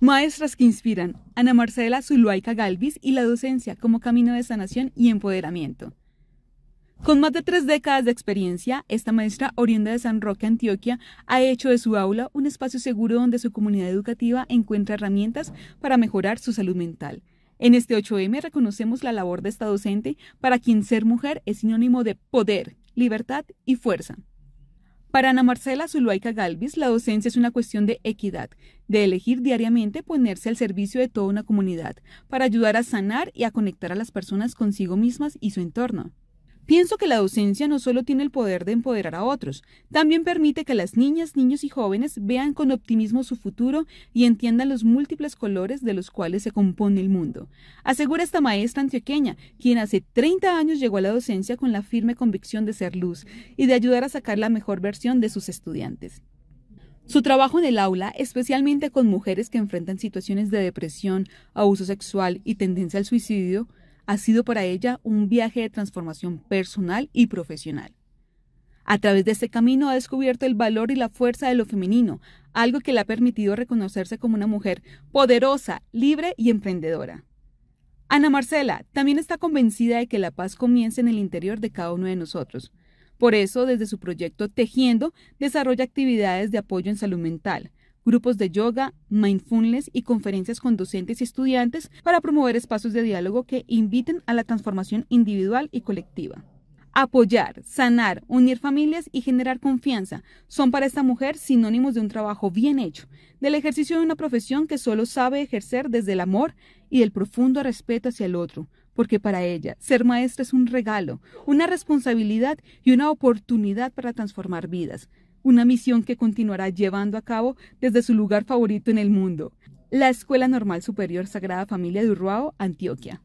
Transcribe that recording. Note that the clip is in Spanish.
Maestras que inspiran, Ana Marcela Zuluaica Galvis y la docencia como camino de sanación y empoderamiento. Con más de tres décadas de experiencia, esta maestra oriunda de San Roque, Antioquia, ha hecho de su aula un espacio seguro donde su comunidad educativa encuentra herramientas para mejorar su salud mental. En este 8M reconocemos la labor de esta docente para quien ser mujer es sinónimo de poder, libertad y fuerza. Para Ana Marcela Zuluaica Galvis, la docencia es una cuestión de equidad, de elegir diariamente ponerse al servicio de toda una comunidad, para ayudar a sanar y a conectar a las personas consigo mismas y su entorno. Pienso que la docencia no solo tiene el poder de empoderar a otros, también permite que las niñas, niños y jóvenes vean con optimismo su futuro y entiendan los múltiples colores de los cuales se compone el mundo. Asegura esta maestra antioqueña, quien hace 30 años llegó a la docencia con la firme convicción de ser luz y de ayudar a sacar la mejor versión de sus estudiantes. Su trabajo en el aula, especialmente con mujeres que enfrentan situaciones de depresión, abuso sexual y tendencia al suicidio, ha sido para ella un viaje de transformación personal y profesional. A través de este camino ha descubierto el valor y la fuerza de lo femenino, algo que le ha permitido reconocerse como una mujer poderosa, libre y emprendedora. Ana Marcela también está convencida de que la paz comienza en el interior de cada uno de nosotros. Por eso, desde su proyecto Tejiendo, desarrolla actividades de apoyo en salud mental, grupos de yoga, mindfulness y conferencias con docentes y estudiantes para promover espacios de diálogo que inviten a la transformación individual y colectiva. Apoyar, sanar, unir familias y generar confianza son para esta mujer sinónimos de un trabajo bien hecho, del ejercicio de una profesión que solo sabe ejercer desde el amor y el profundo respeto hacia el otro, porque para ella ser maestra es un regalo, una responsabilidad y una oportunidad para transformar vidas, una misión que continuará llevando a cabo desde su lugar favorito en el mundo, la Escuela Normal Superior Sagrada Familia de Urruao, Antioquia.